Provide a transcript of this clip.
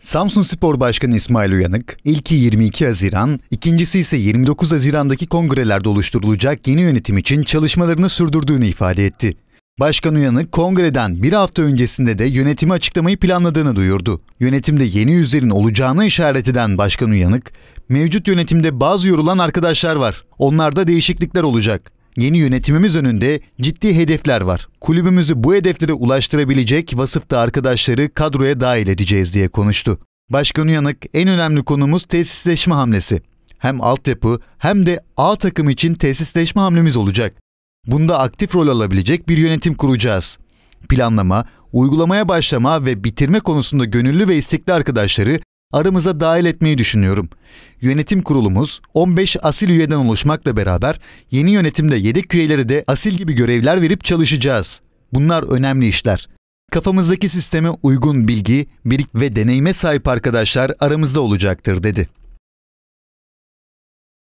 Samsun Spor Başkanı İsmail Uyanık, ilki 22 Haziran, ikincisi ise 29 Haziran'daki kongrelerde oluşturulacak yeni yönetim için çalışmalarını sürdürdüğünü ifade etti. Başkan Uyanık, kongreden bir hafta öncesinde de yönetimi açıklamayı planladığını duyurdu. Yönetimde yeni yüzlerin olacağını işaret eden Başkan Uyanık, mevcut yönetimde bazı yorulan arkadaşlar var, onlarda değişiklikler olacak yeni yönetimimiz önünde ciddi hedefler var. Kulübümüzü bu hedeflere ulaştırabilecek vasıfta arkadaşları kadroya dahil edeceğiz diye konuştu. Başkan Uyanık en önemli konumuz tesisleşme hamlesi. Hem altyapı hem de A takım için tesisleşme hamlemiz olacak. Bunda aktif rol alabilecek bir yönetim kuracağız. Planlama, uygulamaya başlama ve bitirme konusunda gönüllü ve istekli arkadaşları aramıza dahil etmeyi düşünüyorum. Yönetim kurulumuz 15 asil üyeden oluşmakla beraber yeni yönetimde yedek üyeleri de asil gibi görevler verip çalışacağız. Bunlar önemli işler. Kafamızdaki sisteme uygun bilgi, birik ve deneyime sahip arkadaşlar aramızda olacaktır dedi.